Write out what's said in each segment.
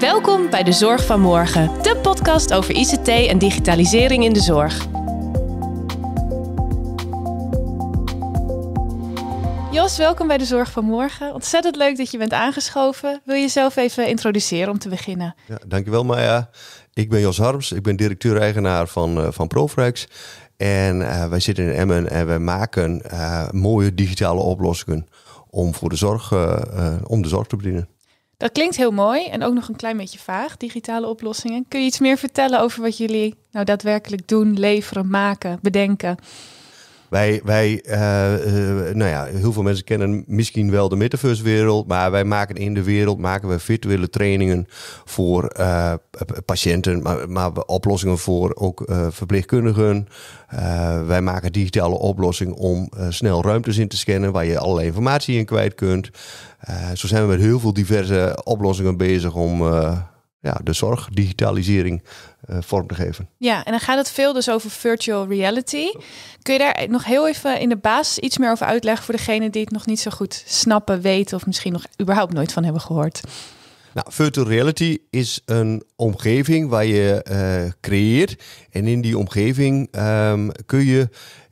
Welkom bij De Zorg van Morgen, de podcast over ICT en digitalisering in de zorg. Jos, welkom bij De Zorg van Morgen. Ontzettend leuk dat je bent aangeschoven. Wil je jezelf even introduceren om te beginnen? Ja, dankjewel Maya. Ik ben Jos Harms, ik ben directeur-eigenaar van, eh, van Profrex. En eh, wij zitten in Emmen en wij maken eh, mooie digitale oplossingen om, voor de zorg, om de zorg te bedienen. Dat klinkt heel mooi en ook nog een klein beetje vaag, digitale oplossingen. Kun je iets meer vertellen over wat jullie nou daadwerkelijk doen, leveren, maken, bedenken? Wij, wij eh, eh, nou ja, heel veel mensen kennen misschien wel de metaverse wereld, maar wij maken in de wereld maken we virtuele trainingen voor eh, patiënten, maar, maar oplossingen voor ook verpleegkundigen. wij maken digitale oplossingen om snel ruimtes in te scannen waar je allerlei informatie in kwijt kunt. zo zijn we met heel veel diverse oplossingen bezig om ja, de zorg, digitalisering eh, vorm te geven. Ja, en dan gaat het veel dus over virtual reality. Kun je daar nog heel even in de basis iets meer over uitleggen voor degenen die het nog niet zo goed snappen, weten of misschien nog überhaupt nooit van hebben gehoord? Nou, virtual reality is een omgeving waar je eh, creëert en in die omgeving ehm, kun je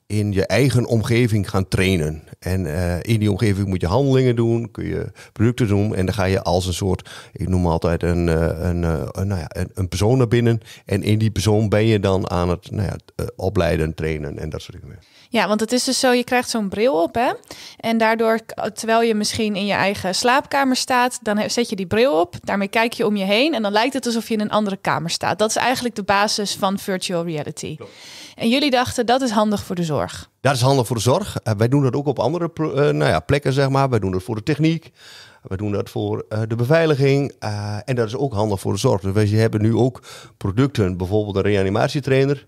in je eigen omgeving gaan trainen. En eh, in die omgeving moet je handelingen doen, kun je producten doen. En dan ga je als een soort, ik noem altijd een, eh, een, eh, een, nou ja, een, persoon naar binnen. En in die persoon ben je dan aan het nou ja, opleiden, trainen en dat soort dingen. Ja, want het is dus zo, je krijgt zo'n bril op hè. En daardoor, terwijl je misschien in je eigen slaapkamer staat, dan zet je die bril op. Daarmee kijk je om je heen en dan lijkt het alsof je in een andere kamer staat. Dat is eigenlijk de basis van virtual reality. En jullie dachten, dat is handig voor de zorg zorg. Dat is handig voor de zorg. Eh, wij doen dat ook op andere eh, nou ja, plekken, zeg maar. Wij doen dat voor de techniek. We doen dat voor eh, de beveiliging. en dat is ook handig voor de zorg. Dus wij hebben nu ook producten, bijvoorbeeld een reanimatietrainer.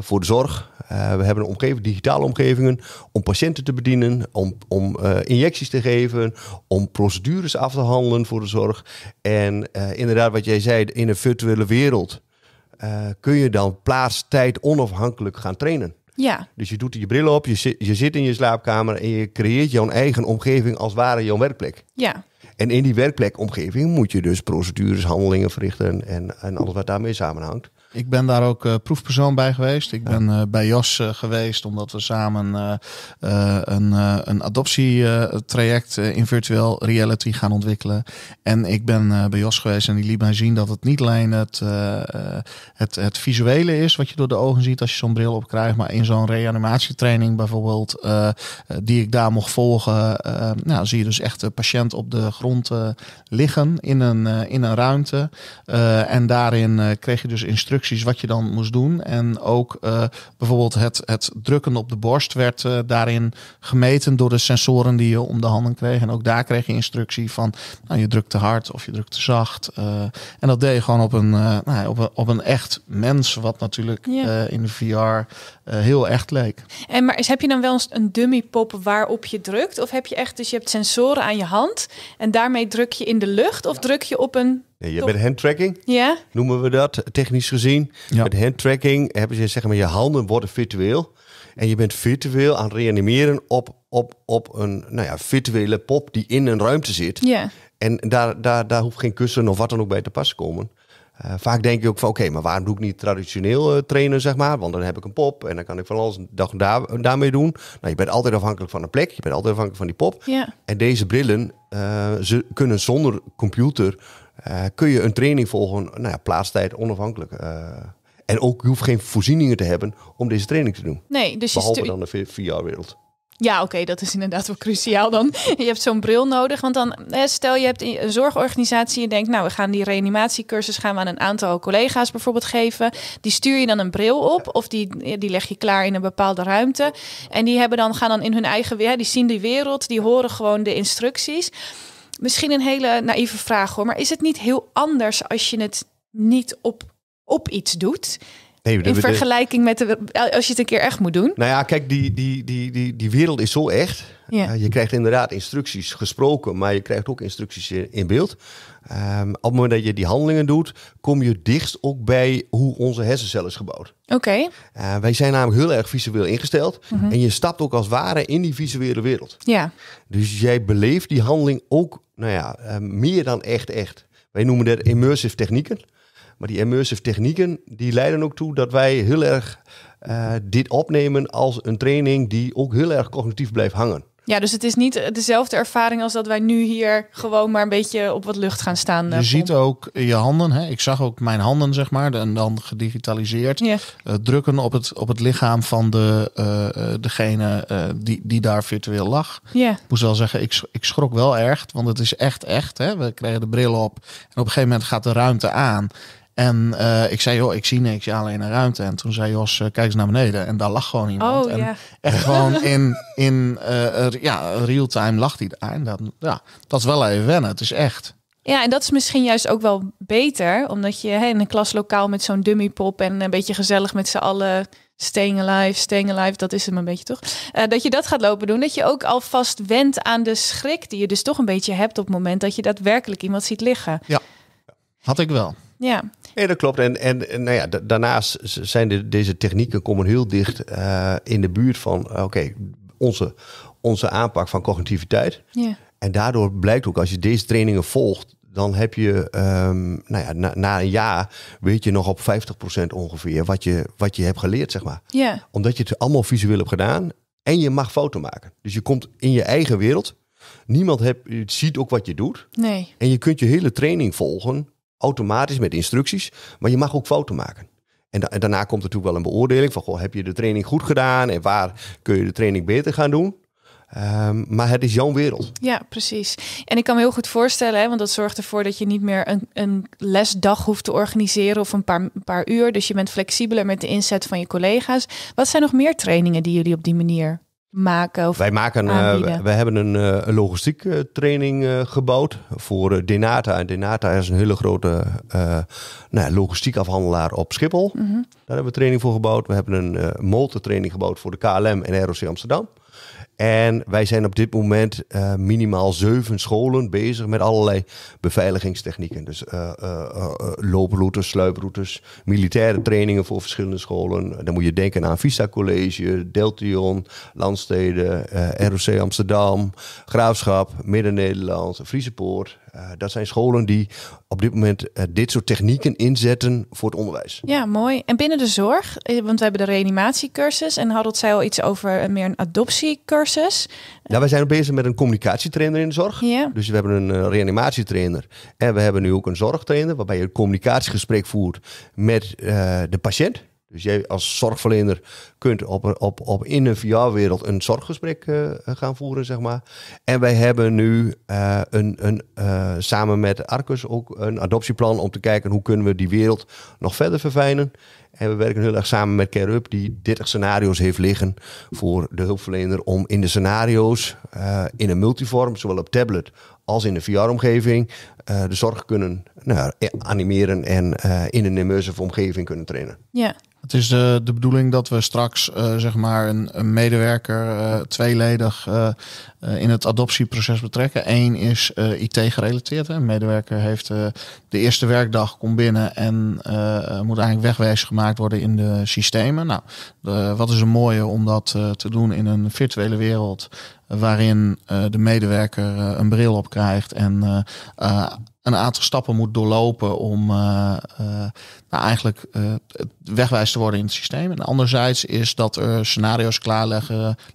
voor de zorg. we hebben een omgeving, digitale omgevingen om patiënten te bedienen, om, om injecties te geven, om procedures af te handelen voor de zorg. En inderdaad, wat jij zei, in een virtuele wereld kun je dan plaats, tijd onafhankelijk gaan trainen. Ja. Dus je doet je bril op, je, zit, je zit in je slaapkamer en je creëert jouw eigen omgeving als ware jouw werkplek. Ja. En in die werkplekomgeving moet je dus procedures, handelingen verrichten en, en alles wat daarmee samenhangt. Ik ben daar ook eh, proefpersoon bij geweest. Ik ben eh, bij Jos eh, geweest omdat we samen een, een adoptietraject in virtual reality gaan ontwikkelen. En ik ben bij Jos geweest en die liet mij zien dat het niet alleen het, het, het visuele is wat je door de ogen ziet als je zo'n bril op krijgt, maar in zo'n reanimatietraining bijvoorbeeld, die ik daar mocht volgen, nou, zie je dus echt de patiënt op de grond liggen in een, in een ruimte. en daarin kreeg je dus instructies wat je dan moest doen. En ook eh, bijvoorbeeld het, het drukken op de borst werd eh, daarin gemeten door de sensoren die je om de handen kreeg. En ook daar kreeg je instructie van nou, je drukt te hard of je drukt te zacht. Eh, en dat deed je gewoon op een, nou, op een, op een echt mens, wat natuurlijk in de VR heel echt leek. En maar is, heb je dan wel eens een dummy pop waarop je drukt? Of heb je echt, dus je hebt sensoren aan je hand en daarmee druk je in de lucht of druk je op een je bent handtracking, ja. noemen we dat technisch gezien. Ja. Met handtracking hebben ze zeg maar je handen worden virtueel. En je bent virtueel aan het reanimeren op, op, op een nou ja, virtuele pop die in een ruimte zit. Ja. En daar, daar, daar hoeft geen kussen of wat dan ook bij te pas komen. Eh, vaak denk je ook van oké, maar waarom doe ik niet traditioneel eh, trainen, zeg maar? Want dan heb ik een pop en dan kan ik van alles dag daar, daarmee doen. Nou, je bent altijd afhankelijk van een plek, je bent altijd afhankelijk van die pop. Ja. En deze brillen eh, ze kunnen zonder computer eh, kun je een training volgen, nou ja, plaatstijd onafhankelijk. Eh, en ook, je hoeft geen voorzieningen te hebben om deze training te doen. Nee, dus Behalve dan de VR-wereld. Ja, oké, dat is inderdaad wel cruciaal dan. Je hebt zo'n bril nodig, want dan stel je hebt een zorgorganisatie... en denkt, nou, we gaan die reanimatiecursus gaan we aan een aantal collega's bijvoorbeeld geven. Die stuur je dan een bril op of die, die leg je klaar in een bepaalde ruimte. En die hebben dan, gaan dan in hun eigen... Ja, die zien die wereld, die horen gewoon de instructies... Misschien een hele naïeve vraag hoor, maar is het niet heel anders als je het niet op, op iets doet? in vergelijking met de, als je het een keer echt moet doen. Nou ja, kijk, die, die, die, die, die wereld is zo echt. Ja. Eh, je krijgt inderdaad instructies gesproken, maar je krijgt ook instructies in, beeld. Ehm, op het moment dat je die handelingen doet, kom je dichtst ook bij hoe onze hersencel is gebouwd. Oké. Eh, wij zijn namelijk heel erg visueel ingesteld. Mhm. En je stapt ook als ware in die visuele wereld. Ja. Dus jij beleeft die handeling ook, nou ja, eh, meer dan echt echt. Wij noemen dat immersive technieken. Maar die immersive technieken, die leiden ook toe dat wij heel erg eh, dit opnemen als een training die ook heel erg cognitief blijft hangen. Ja, dus het is niet dezelfde ervaring als dat wij nu hier gewoon maar een beetje op wat lucht gaan staan. Je eh, ziet ook je handen. Hè? Ik zag ook mijn handen, zeg maar, en dan gedigitaliseerd. Yeah. drukken op het, op het lichaam van de, eh, degene die, die daar virtueel lag. Ik moest wel zeggen, ik, ik schrok wel erg, want het is echt echt. Hè? We kregen de bril op en op een gegeven moment gaat de ruimte aan. En eh, ik zei, joh, ik zie niks, ja, alleen een ruimte. En toen zei Jos, eh, kijk eens naar beneden. En daar lag gewoon iemand. Oh, en echt gewoon in, in uh, ja, real time lag hij daar. dat, ja, dat is wel even wennen, het is echt. Ja, en dat is misschien juist ook wel beter. Omdat je hè, in een klaslokaal met zo'n dummypop en een beetje gezellig met z'n allen... Staying alive, staying alive, dat is hem een beetje toch? dat je dat gaat lopen doen, dat je ook alvast wendt aan de schrik die je dus toch een beetje hebt op het moment dat je daadwerkelijk iemand ziet liggen. Ja, had ik wel. Ja, ja, dat klopt. En, en, nou ja, daarnaast zijn deze technieken komen heel dicht eh, in de buurt van eh, oké, onze, onze aanpak van cognitiviteit. Ja. En daardoor blijkt ook als je deze trainingen volgt, dan heb je ehm, nou ja, na, na, een jaar weet je nog op 50% ongeveer wat je, wat je hebt geleerd, zeg maar. Ja. Omdat je het allemaal visueel hebt gedaan en je mag foto maken. Dus je komt in je eigen wereld. Niemand hebt ziet ook wat je doet. Nee. En je kunt je hele training volgen automatisch met instructies, maar je mag ook fouten maken. En, daarna komt er natuurlijk wel een beoordeling van, goh, heb je de training goed gedaan en waar kun je de training beter gaan doen? Ehm, maar het is jouw wereld. Ja, precies. En ik kan me heel goed voorstellen, hè, want dat zorgt ervoor dat je niet meer een, een lesdag hoeft te organiseren of een paar, een paar uur. Dus je bent flexibeler met de inzet van je collega's. Wat zijn nog meer trainingen die jullie op die manier wij maken, eh, we hebben een uh, logistiek eh, training gebouwd voor Denata. En Denata is een hele grote nou, logistiek afhandelaar op Schiphol. Mhm. Daar hebben we training voor gebouwd. We hebben een motortraining gebouwd voor de KLM en ROC Amsterdam. En wij zijn op dit moment eh, minimaal zeven scholen bezig met allerlei beveiligingstechnieken. Dus eh, eh, looproutes, sluiproutes, militaire trainingen voor verschillende scholen. Dan moet je denken aan Visa College, Deltion, Landsteden, ROC Amsterdam, Graafschap, Midden-Nederland, Friese Poort, eh, dat zijn scholen die op dit moment eh, dit soort technieken inzetten voor het onderwijs. Ja, mooi. En binnen de zorg, eh, want we hebben de reanimatiecursus en hadden zij al iets over meer een adoptiecursus. Ja, wij zijn bezig met een communicatietrainer in de zorg. Dus we hebben een reanimatietrainer en we hebben nu ook een zorgtrainer waarbij je een communicatiegesprek voert met de patiënt. Dus jij als zorgverlener kunt op, op, op in een VR-wereld een zorggesprek eh, gaan voeren, zeg maar. En wij hebben nu eh, een, een, eh, samen met Arcus ook een adoptieplan om te kijken hoe kunnen we die wereld nog verder verfijnen. En we werken heel erg samen met Care die 30 scenario's heeft liggen voor de hulpverlener om in de scenario's in een multivorm, zowel op tablet als in de VR-omgeving, de zorg kunnen nou, animeren en in een immersive omgeving kunnen trainen. Ja. Het is de, eh, de bedoeling dat we straks eh, zeg maar een, een medewerker eh, tweeledig in het adoptieproces betrekken. Eén is IT gerelateerd. Een medewerker heeft de eerste werkdag komt binnen en moet eigenlijk wegwijs gemaakt worden in de systemen. Nou, wat is een mooie om dat te doen in een virtuele wereld waarin de medewerker een bril op krijgt en een aantal stappen moet doorlopen om eh, eh, nou eigenlijk eh, wegwijs te worden in het systeem. En anderzijds is dat er scenario's klaar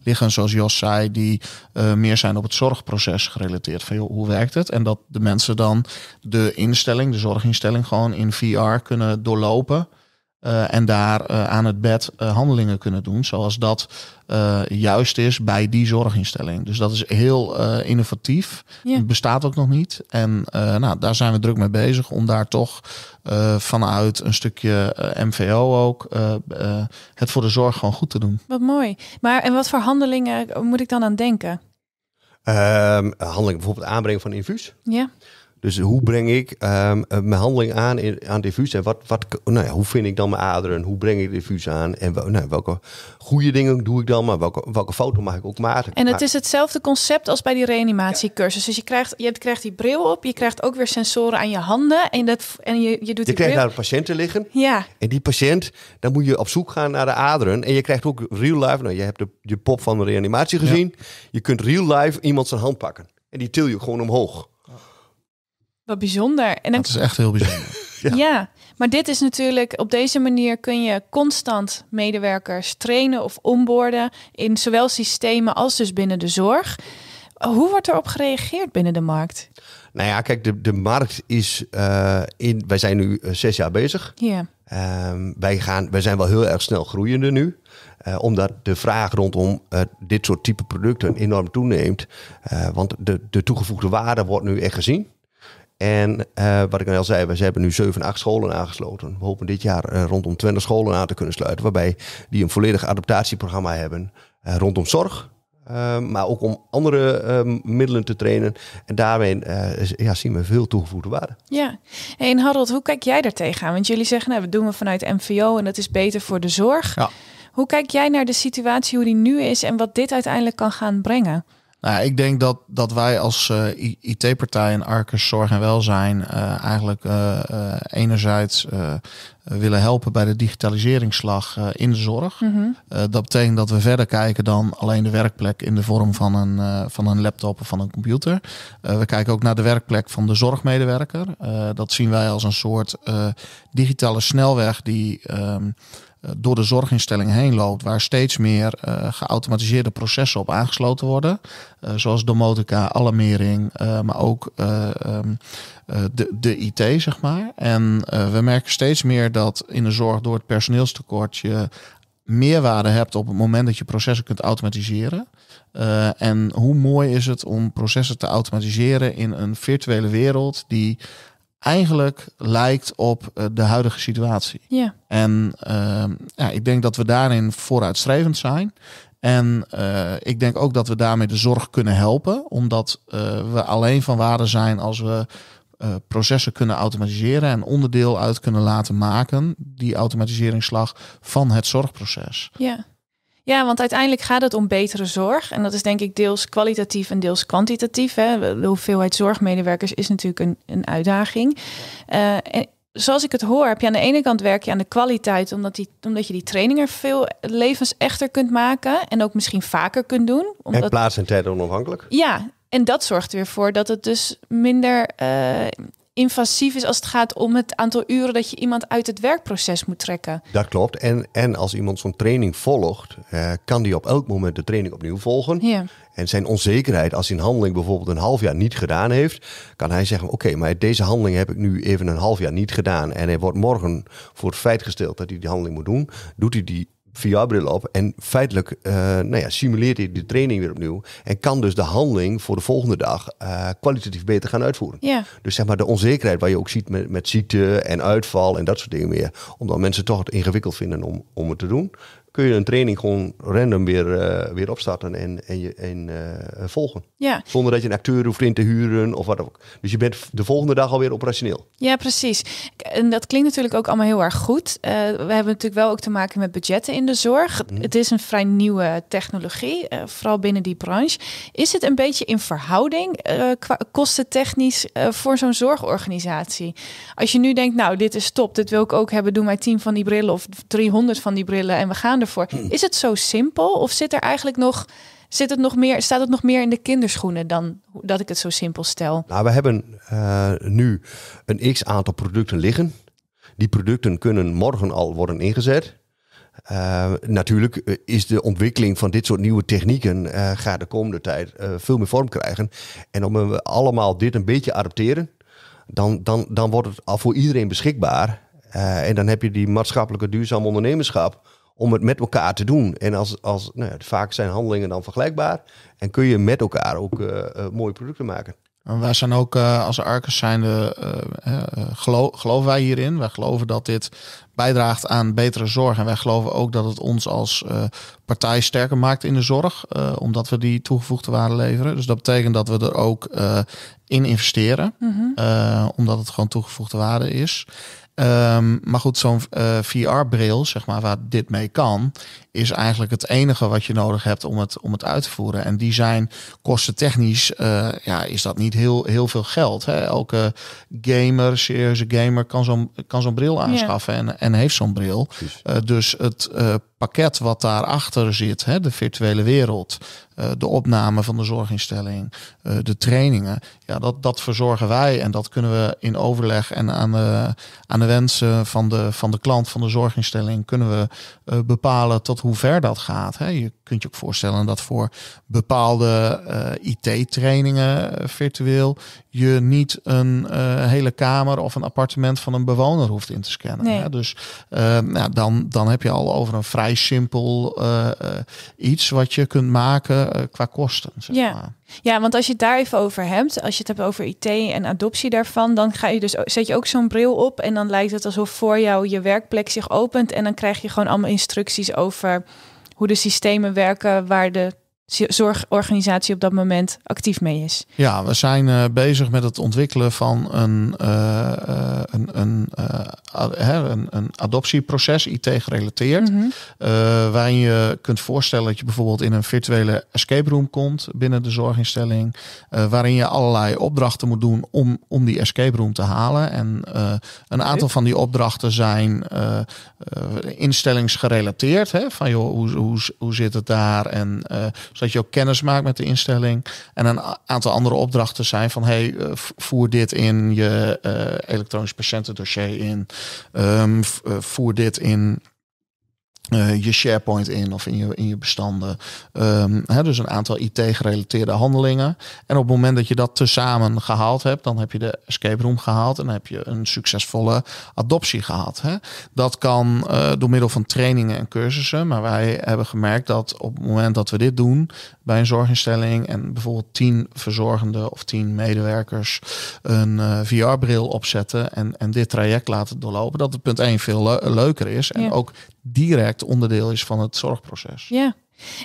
liggen, zoals Jos zei, die meer zijn op het zorgproces gerelateerd. Van, hoe werkt het? En dat de mensen dan de instelling, de zorginstelling, gewoon in VR kunnen doorlopen. Eh, en daar eh, aan het bed eh, handelingen kunnen doen, zoals dat juist is bij die zorginstelling. Dus dat is heel innovatief. Het bestaat ook nog niet. En nou, daar zijn we druk mee bezig om daar toch vanuit een stukje MVO ook het voor de zorg gewoon goed te doen. Wat mooi. Maar en wat voor handelingen moet ik dan aan denken? Ehm, handelingen bijvoorbeeld aanbrengen van infuus. Ja. Dus hoe breng ik ehm, eh, mijn handeling aan in, aan diffuus? En wat, wat, nou ja, hoe vind ik dan mijn aderen? Hoe breng ik diffuus aan? En wel, nou, welke goede dingen doe ik dan? Maar welke, welke foto mag ik ook maken? En het is hetzelfde concept als bij die reanimatiecursus. Dus je krijgt, je krijgt die bril op. Je krijgt ook weer sensoren aan je handen. En, dat, en je, je doet je die krijgt bril. daar patiënten liggen. Ja. En die patiënt, dan moet je op zoek gaan naar de aderen. En je krijgt ook real life. Nou, je hebt de, je pop van de reanimatie gezien. Je kunt real life iemand zijn hand pakken. En die til je gewoon omhoog. Wat bijzonder. En is echt heel bijzonder. ja. ja. maar dit is natuurlijk, op deze manier kun je constant medewerkers trainen of onboorden in zowel systemen als dus binnen de zorg. Hoe wordt erop gereageerd binnen de markt? Nou ja, kijk, de, de markt is eh, in. Wij zijn nu eh, zes jaar bezig. Ja. Ehm, wij, gaan, wij zijn wel heel erg snel groeiende nu. Eh, omdat de vraag rondom dit soort type producten enorm toeneemt. want de, de toegevoegde waarde wordt nu echt gezien. En eh, wat ik al zei, we hebben nu 7, 8 scholen aangesloten. We hopen dit jaar eh, rondom 20 scholen aan te kunnen sluiten, waarbij die een volledig adaptatieprogramma hebben eh, rondom zorg. maar ook om andere ehm, middelen te trainen. En daarmee ja, zien we veel toegevoegde waarde. Ja, en Harold, hoe kijk jij daar tegenaan? Want jullie zeggen, nou, dat doen we vanuit MVO en dat is beter voor de zorg. Ja. Hoe kijk jij naar de situatie, hoe die nu is en wat dit uiteindelijk kan gaan brengen? Nou, ik denk dat, dat wij als uh, eh, IT-partij en Arcus Zorg en Welzijn uh, eigenlijk eh, enerzijds willen helpen bij de digitaliseringsslag in de zorg. Mhm. dat betekent dat we verder kijken dan alleen de werkplek in de vorm van een, van een laptop of van een computer. we kijken ook naar de werkplek van de zorgmedewerker. dat zien wij als een soort digitale snelweg die. Ehm, eh, door de zorginstelling heen loopt, waar steeds meer eh, geautomatiseerde processen op aangesloten worden. Uh, zoals domotica, alarmering, maar ook ehm, de, de IT, zeg maar. En we merken steeds meer dat in de zorg door het personeelstekort je meerwaarde hebt op het moment dat je processen kunt automatiseren. en hoe mooi is het om processen te automatiseren in een virtuele wereld die eigenlijk lijkt op eh, de huidige situatie. Ja. En ehm, ja, ik denk dat we daarin vooruitstrevend zijn. En eh, ik denk ook dat we daarmee de zorg kunnen helpen, omdat eh, we alleen van waarde zijn als we processen kunnen automatiseren en onderdeel uit kunnen laten maken, die automatiseringsslag van het zorgproces. Ja. Ja, want uiteindelijk gaat het om betere zorg. En dat is denk ik deels kwalitatief en deels kwantitatief. Hè. De hoeveelheid zorgmedewerkers is natuurlijk een, een uitdaging. Eh, en zoals ik het hoor, heb je aan de ene kant werk je aan de kwaliteit, omdat, die, omdat je die trainingen veel levensechter kunt maken en ook misschien vaker kunt doen. Omdat... En plaats en tijd onafhankelijk. Ja, en dat zorgt er weer voor dat het dus minder eh, invasief is als het gaat om het aantal uren dat je iemand uit het werkproces moet trekken. Dat klopt. En, en als iemand zo'n training volgt, eh, kan die op elk moment de training opnieuw volgen. Ja. En zijn onzekerheid, als hij een handeling bijvoorbeeld een half jaar niet gedaan heeft, kan hij zeggen: Oké, maar deze handeling heb ik nu even een half jaar niet gedaan. En hij wordt morgen voor het feit gesteld dat hij die handeling moet doen. Doet hij die VR-bril op. En feitelijk eh, nou ja, simuleert hij de training weer opnieuw. En kan dus de handeling voor de volgende dag eh, kwalitatief beter gaan uitvoeren. Ja. Dus zeg maar de onzekerheid waar je ook ziet met, met ziekte en uitval en dat soort dingen meer. Omdat mensen toch het ingewikkeld vinden om, om het te doen kun je een training gewoon random weer, eh, weer opstarten en, en, je, en eh, volgen. Ja. Zonder dat je een acteur hoeft in te huren of wat ook. Dus je bent de volgende dag alweer operationeel. Ja, precies. En dat klinkt natuurlijk ook allemaal heel erg goed. Eh, we hebben natuurlijk wel ook te maken met budgetten in de zorg. Mhm. Het is een vrij nieuwe technologie, vooral binnen die branche. Is het een beetje in verhouding qua kostentechnisch voor zo'n zorgorganisatie? Als je nu denkt, nou, dit is top, dit wil ik ook hebben, doe maar 10 van die brillen of 300 van die brillen en we gaan er Hm. Is het zo simpel of zit er eigenlijk nog, zit het nog meer, staat het nog meer in de kinderschoenen dan dat ik het zo simpel stel? Nou, we hebben eh, nu een x aantal producten liggen. Die producten kunnen morgen al worden ingezet. Eh, natuurlijk eh, is de ontwikkeling van dit soort nieuwe technieken gaat de komende tijd veel meer vorm krijgen. En om we allemaal dit een beetje adapteren, dan, dan, dan wordt het al voor iedereen beschikbaar. en dan heb je die maatschappelijke duurzame ondernemerschap om het met elkaar te doen. En als, als, nou ja, vaak zijn handelingen dan vergelijkbaar. En kun je met elkaar ook eh, eh, mooie producten maken. En wij zijn ook eh, als Arcus zijnde, we geloven wij hierin. Wij geloven dat dit bijdraagt aan betere zorg. En wij geloven ook dat het ons als partij sterker maakt in de zorg. omdat we die toegevoegde waarde leveren. Dus dat betekent dat we er ook in investeren. Mhm. omdat het gewoon toegevoegde waarde is. Ehm, maar goed, zo'n eh, VR-bril, zeg maar, waar dit mee kan, is eigenlijk het enige wat je nodig hebt om het, om het uit te voeren. En die zijn kostentechnisch, eh, ja, is dat niet heel, heel veel geld. Hè? Elke gamer, serieuze gamer, kan zo'n kan zo'n bril aanschaffen en, en heeft zo'n bril. Eh, dus het pakket wat daarachter zit, hè, de virtuele wereld, eh, de opname van de zorginstelling, eh, de trainingen. Ja, dat, dat verzorgen wij en dat kunnen we in overleg en aan de, aan de wensen van de, van de klant, van de zorginstelling, kunnen we eh, bepalen tot hoe ver dat gaat. Hè. Je kunt je ook voorstellen dat voor bepaalde eh, IT-trainingen eh, virtueel je niet een eh, hele kamer of een appartement van een bewoner hoeft in te scannen. Dus nou, dan, dan heb je al over een vrij simpel iets wat je kunt maken qua kosten. Zeg ja. Maar. ja, want als je het daar even over hebt, als je het hebt over IT en adoptie daarvan, dan ga je dus, zet je ook zo'n bril op en dan lijkt het alsof voor jou je werkplek zich opent en dan krijg je gewoon allemaal instructies over hoe de systemen werken waar de zorgorganisatie op dat moment actief mee is. Ja, we zijn eh, bezig met het ontwikkelen van een, eh, eh, een, een, hè, een, een, adoptieproces, IT-gerelateerd. Mm waarin je kunt voorstellen dat je bijvoorbeeld in een virtuele escape room komt binnen de zorginstelling. waarin je allerlei opdrachten moet doen om, om die escape room te halen. En een aantal van die opdrachten zijn instellingsgerelateerd. Hè, van joh, hoe, hoe, hoe zit het daar? En zodat je ook kennis maakt met de instelling. En een aantal andere opdrachten zijn van hey, eh, voer dit in je eh, elektronisch patiëntendossier in. Ehm, eh, voer dit in eh, je SharePoint in of in je, in je bestanden. Ehm, hè, dus een aantal IT-gerelateerde handelingen. En op het moment dat je dat tezamen gehaald hebt, dan heb je de escape room gehaald en dan heb je een succesvolle adoptie gehad. Hè. Dat kan eh, door middel van trainingen en cursussen. Maar wij hebben gemerkt dat op het moment dat we dit doen bij een zorginstelling en bijvoorbeeld tien verzorgende of tien medewerkers een eh, VR-bril opzetten en, en dit traject laten doorlopen, dat het punt één veel leuker is. En ook direct onderdeel is van het zorgproces. Ja.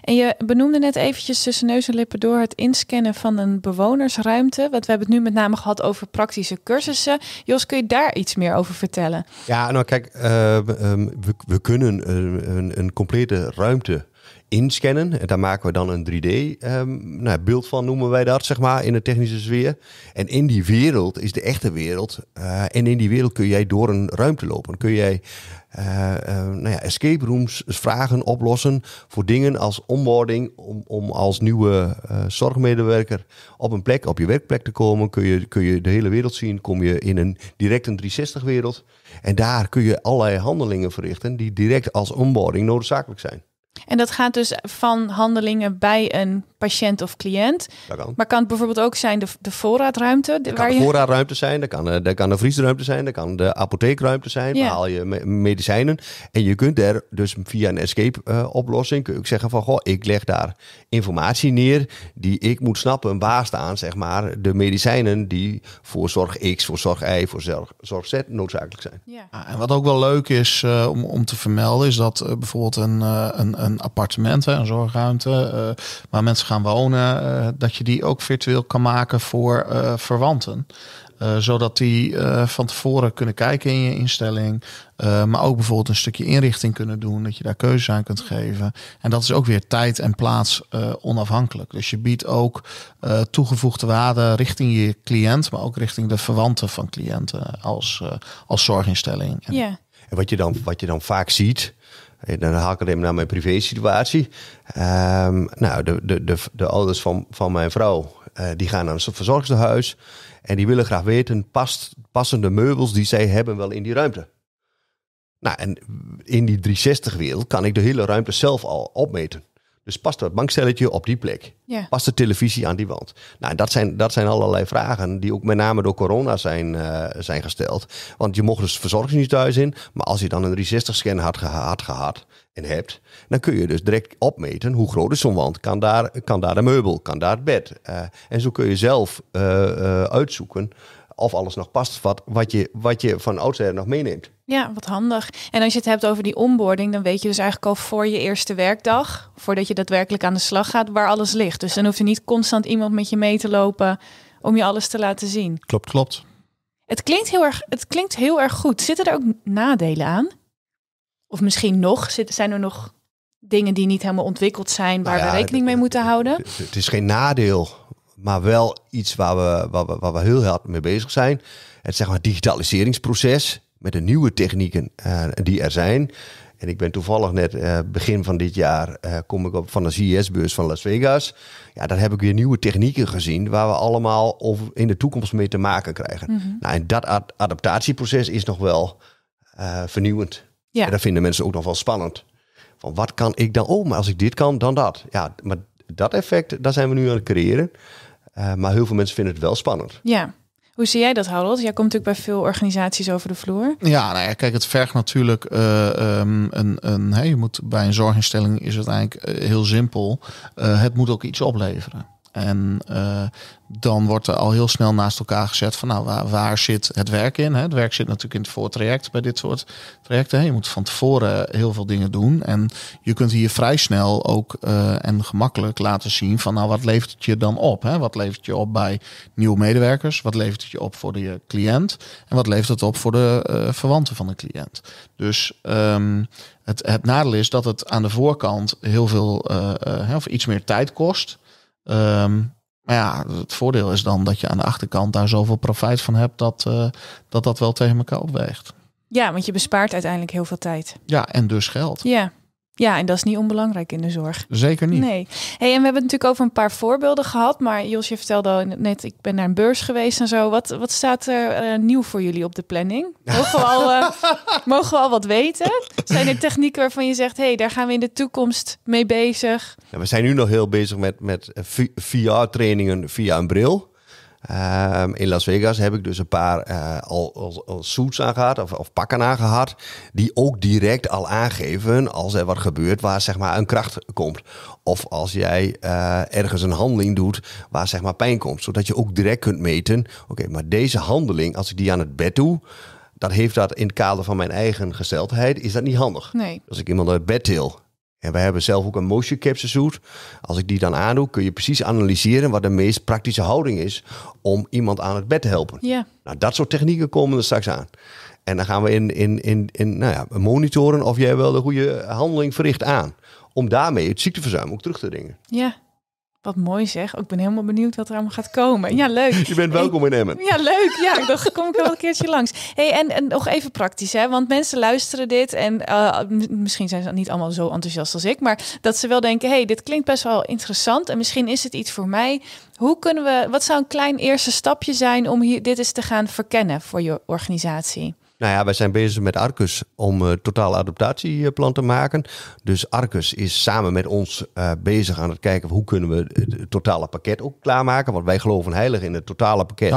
En je benoemde net eventjes tussen neus en lippen door het inscannen van een bewonersruimte. Want we hebben het nu met name gehad over praktische cursussen. Jos, kun je daar iets meer over vertellen? Ja, nou kijk, eh, ehm, we, we, kunnen een, een complete ruimte inscannen. En daar maken we dan een 3D-beeld ehm, nou, van, noemen wij dat, zeg maar, in de technische sfeer. En in die wereld is de echte wereld. Eh, en in die wereld kun jij door een ruimte lopen. Kun jij eh, eh, nou ja, escape rooms, vragen oplossen voor dingen als onboarding. Om, om als nieuwe zorgmedewerker op een plek, op je werkplek te komen. Kun je, kun je de hele wereld zien. Kom je in een direct een 360-wereld. En daar kun je allerlei handelingen verrichten die direct als onboarding noodzakelijk zijn. En dat gaat dus van handelingen bij een patiënt of cliënt. Maar kan het bijvoorbeeld ook zijn de, de voorraadruimte? De, waar kan je... voorraadruimte zijn, dat kan, dat eh, kan vriesruimte zijn, dat kan de apotheekruimte zijn, ja. waar haal je medicijnen. En je kunt er dus via een escape eh, oplossing kun zeggen van, goh, ik leg daar informatie neer die ik moet snappen waar staan, zeg maar, de medicijnen die voor zorg X, voor zorg Y, voor zorg, zorg Z noodzakelijk zijn. Ja. Ah, en wat ook wel leuk is eh, om, om te vermelden, is dat bijvoorbeeld een, een, een appartement, hè, een zorgruimte, waar mensen gaan wonen, eh, dat je die ook virtueel kan maken voor eh, verwanten. Eh, zodat die van tevoren kunnen kijken in je instelling. maar ook bijvoorbeeld een stukje inrichting kunnen doen. Dat je daar keuzes aan kunt geven. En dat is ook weer tijd en plaats onafhankelijk. Dus je biedt ook toegevoegde waarde richting je cliënt. Maar ook richting de verwanten van cliënten als, als zorginstelling. Ja. En wat je, dan, wat je dan vaak ziet dan haal ik het even naar mijn privé-situatie. Ehm, nou, de, de, de, ouders van, van mijn vrouw eh, die gaan naar een verzorgingshuis. En die willen graag weten, past, passen de meubels die zij hebben wel in die ruimte? Nou, en in die 360-wereld kan ik de hele ruimte zelf al opmeten. Dus past dat bankstelletje op die plek? Ja. Past de televisie aan die wand? Nou, dat zijn, dat zijn allerlei vragen die ook met name door corona zijn, eh, zijn gesteld. Want je mocht dus verzorgingshuis thuis in. Maar als je dan een 360-scan had, had gehad en hebt, dan kun je dus direct opmeten hoe groot is zo'n wand. Kan daar, kan daar een meubel? Kan daar het bed? Eh, en zo kun je zelf eh, uitzoeken of alles nog past wat, wat, je, wat je van oudsher nog meeneemt. Ja, wat handig. En als je het hebt over die onboarding, dan weet je dus eigenlijk al voor je eerste werkdag, voordat je daadwerkelijk aan de slag gaat, waar alles ligt. Dus dan hoeft er niet constant iemand met je mee te lopen om je alles te laten zien. Klopt, klopt. Het klinkt heel erg, het klinkt heel erg goed. Zitten er ook nadelen aan? Of misschien nog, zijn er nog dingen die niet helemaal ontwikkeld zijn, waar nou we rekening mee moeten houden? Het is geen nadeel, maar wel iets waar we, waar, we, waar we heel hard mee bezig zijn. Het zeg maar, digitaliseringsproces met de nieuwe technieken eh, die er zijn. En ik ben toevallig net eh, begin van dit jaar eh, kom ik op van de CES-beurs van Las Vegas. Ja, daar heb ik weer nieuwe technieken gezien waar we allemaal of in de toekomst mee te maken krijgen. Mhm. Nou, en dat adaptatieproces is nog wel vernieuwend. Ja. En dat vinden mensen ook nog wel spannend. Van wat kan ik dan? Oh, maar als ik dit kan, dan dat. Ja, maar dat effect, daar zijn we nu aan het creëren. Eh, maar heel veel mensen vinden het wel spannend. Ja. Hoe zie jij dat, Harold? Jij komt natuurlijk bij veel organisaties over de vloer. Ja, nou ja kijk, het vergt natuurlijk eh, ehm, een. een je moet, bij een zorginstelling is het eigenlijk eh, heel simpel. het moet ook iets opleveren. En eh, dan wordt er al heel snel naast elkaar gezet van nou, waar, zit het werk in? Hè? Het werk zit natuurlijk in het voortraject bij dit soort trajecten. Hè? Je moet van tevoren heel veel dingen doen. En je kunt hier vrij snel ook eh, en gemakkelijk laten zien van nou, wat levert het je dan op? Hè? Wat levert je op bij nieuwe medewerkers? Wat levert het je op voor de cliënt? En wat levert het op voor de eh, verwanten van de cliënt? Dus ehm, het, het nadeel is dat het aan de voorkant heel veel of iets meer tijd kost. Ehm, maar ja, het voordeel is dan dat je aan de achterkant daar zoveel profijt van hebt dat eh, dat, dat wel tegen elkaar opweegt. Ja, want je bespaart uiteindelijk heel veel tijd. Ja, en dus geld. Ja, ja, en dat is niet onbelangrijk in de zorg. Zeker niet. Nee. Hey, en we hebben natuurlijk over een paar voorbeelden gehad. Maar Josje vertelde al net, ik ben naar een beurs geweest en zo. Wat, wat staat er eh, nieuw voor jullie op de planning? Mogen we, al, eh, mogen we al wat weten? Zijn er technieken waarvan je zegt, hey, daar gaan we in de toekomst mee bezig? Ja, we zijn nu nog heel bezig met, met eh, VR-trainingen via een bril. Ehm, in Las Vegas heb ik dus een paar uh, al, al, suits of, of pakken aangehad. Die ook direct al aangeven als er wat gebeurt waar zeg maar een kracht komt. Of als jij eh, ergens een handeling doet waar zeg maar pijn komt. Zodat je ook direct kunt meten. Oké, maar deze handeling, als ik die aan het bed doe. Dat heeft dat in het kader van mijn eigen gesteldheid, is dat niet handig. Nee. Als ik iemand uit bed til, en wij hebben zelf ook een motion capture suit. Als ik die dan aandoe, kun je precies analyseren wat de meest praktische houding is om iemand aan het bed te helpen. Ja. Nou, dat soort technieken komen er straks aan. En dan gaan we in, in, in, in nou ja, monitoren of jij wel de goede handeling verricht aan. Om daarmee het ziekteverzuim ook terug te dringen. Ja. Wat mooi zeg. Ik ben helemaal benieuwd wat er allemaal gaat komen. Ja, leuk. Je bent welkom in Emmen. Ja, leuk. Ja, dan kom ik wel een keertje langs. hey, en, en nog even praktisch, hè. Want mensen luisteren dit en eh, misschien zijn ze niet allemaal zo enthousiast als ik. Maar dat ze wel denken, hey, dit klinkt best wel interessant en misschien is het iets voor mij. Hoe kunnen we, wat zou een klein eerste stapje zijn om hier, dit eens te gaan verkennen voor je organisatie? Nou ja, wij zijn bezig met Arcus om een eh, totaal adaptatieplan eh, te maken. Dus Arcus is samen met ons eh, bezig aan het kijken hoe kunnen we het totale pakket ook klaarmaken. Want wij geloven heilig in het totale pakket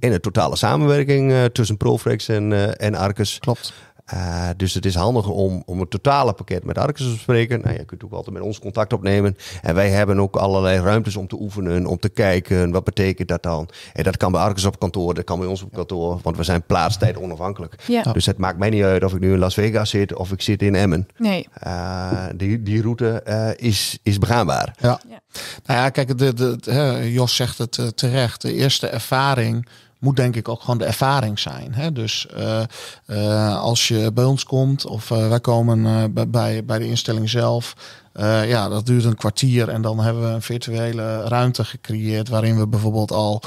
en de totale samenwerking tussen Profrex en, en Arcus. Klopt. Eh, dus het is handig om, om het totale pakket met Arcus te bespreken. Nou, je kunt ook altijd met ons contact opnemen. En wij hebben ook allerlei ruimtes om te oefenen, om te kijken wat betekent dat dan. En dat kan bij Arcus op kantoor, dat kan bij ons op kantoor, want we zijn plaatstijd onafhankelijk. Ja. Dus het maakt mij niet uit of ik nu in Las Vegas zit of ik zit in Emmen. Nee. Eh, die, die route eh, is, is begaanbaar. Ja. Nou ja, kijk, de, de, de Jos zegt het terecht. De eerste ervaring moet denk ik ook gewoon de ervaring zijn. Hè? Dus eh, eh, als je bij ons komt of eh, wij komen bij, bij de instelling zelf. ja, dat duurt een kwartier en dan hebben we een virtuele ruimte gecreëerd waarin we bijvoorbeeld al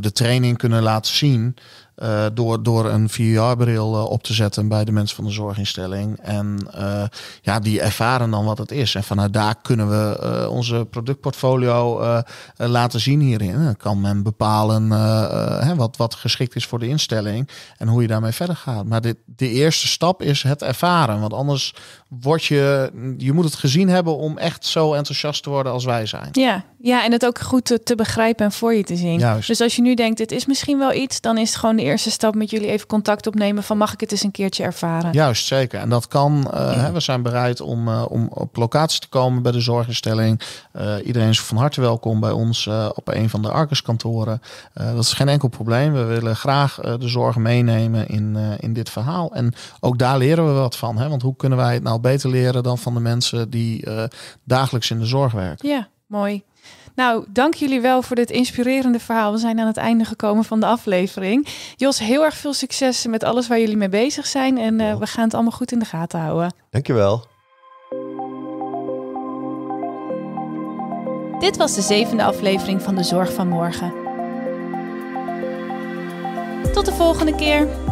de training kunnen laten zien. Eh, door, door een VR-bril eh, op te zetten bij de mensen van de zorginstelling. En eh, ja, die ervaren dan wat het is. En vanuit daar kunnen we onze productportfolio laten zien hierin. Dan kan men bepalen hè, wat, wat geschikt is voor de instelling en hoe je daarmee verder gaat. Maar dit, de eerste stap is het ervaren. Want anders word je, je moet het gezien hebben om echt zo enthousiast te worden als wij zijn. Ja, ja en het ook goed te, begrijpen en voor je te zien. Juist. Dus als je nu denkt, het is misschien wel iets, dan is het gewoon de eerste stap met jullie even contact opnemen van mag ik het eens een keertje ervaren. Juist, zeker. En dat kan, eh, we zijn bereid om, eh, om op locatie te komen bij de zorginstelling. Eh, iedereen is van harte welkom bij ons op een van de Arcus-kantoren. dat is geen enkel probleem. We willen graag de zorg meenemen in, in dit verhaal. En ook daar leren we wat van, hè? want hoe kunnen wij het nou beter leren dan van de mensen die eh, dagelijks in de zorg werken. Ja, mooi. Nou, dank jullie wel voor dit inspirerende verhaal. We zijn aan het einde gekomen van de aflevering. Jos, heel erg veel succes met alles waar jullie mee bezig zijn. En eh, we gaan het allemaal goed in de gaten houden. Dankjewel. Dit was de zevende aflevering van De Zorg van Morgen. Tot de volgende keer.